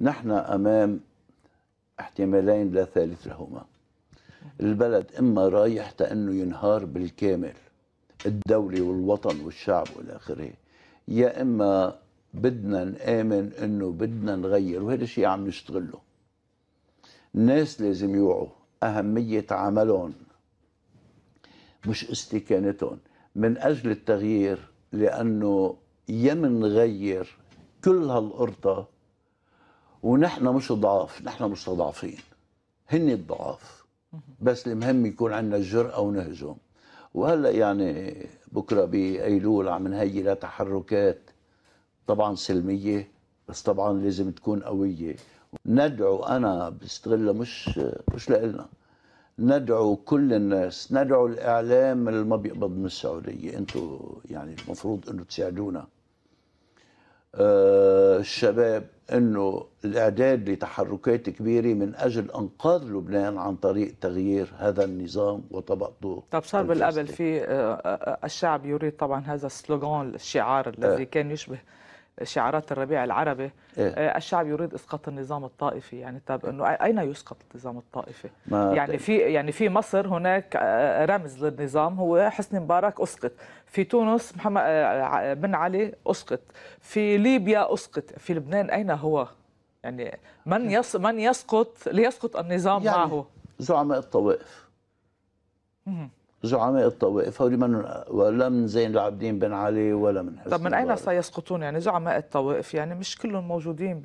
نحن امام احتمالين لا ثالث لهما البلد اما رايح تانه ينهار بالكامل الدوله والوطن والشعب والى اخره يا اما بدنا نآمن انه بدنا نغير وهذا الشيء عم نشتغله الناس لازم يوعوا أهمية عملهم مش استكانتهم من أجل التغيير لأنه يا منغير كل هالقرطة ونحن مش ضعاف نحن مستضعفين هن الضعاف بس المهم يكون عندنا الجرأة ونهجم وهلا يعني بكره بايلول عم نهيئ لتحركات طبعا سلميه بس طبعا لازم تكون قويه ندعو انا بستغلها مش مش لإلنا ندعو كل الناس ندعو الاعلام اللي ما بيقبض من السعوديه انتم يعني المفروض انه تساعدونا أه الشباب انه الاعداد لتحركات كبيره من اجل انقاذ لبنان عن طريق تغيير هذا النظام وطبقته طب صار بالقبل في آه، آه، الشعب يريد طبعا هذا السلوغان الشعار الذي آه. كان يشبه شعارات الربيع العربي إيه؟ آه، الشعب يريد اسقاط النظام الطائفي يعني طب انه اين يسقط النظام الطائفي يعني في يعني في مصر هناك آه، رمز للنظام هو حسني مبارك اسقط في تونس محمد آه، بن علي اسقط في ليبيا اسقط في لبنان اين هو يعني من يعني يس من يسقط ليسقط النظام يعني معه زعماء الطوائف زعماء الطوائف هؤلاء من ولا من زين العابدين بن علي ولا من حسن طب من اين سيسقطون يعني زعماء الطوائف يعني مش كلهم موجودين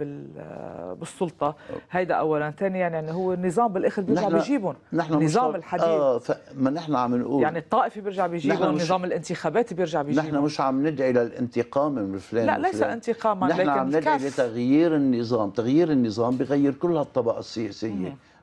بالسلطه هيدا اولا ثانيا يعني هو النظام بالاخر بيرجع بيجيبهم نظام مش... الحديث آه فما نحن عم نقول يعني الطائفي بيرجع بيجيبهم نظام الانتخابات بيرجع بيجيبهم نحن مش عم ندعي للانتقام من فلان لا ليس انتقاما نحن لكن عم ندعي لتغيير النظام تغيير النظام بغير كل هالطبقه السياسيه مم.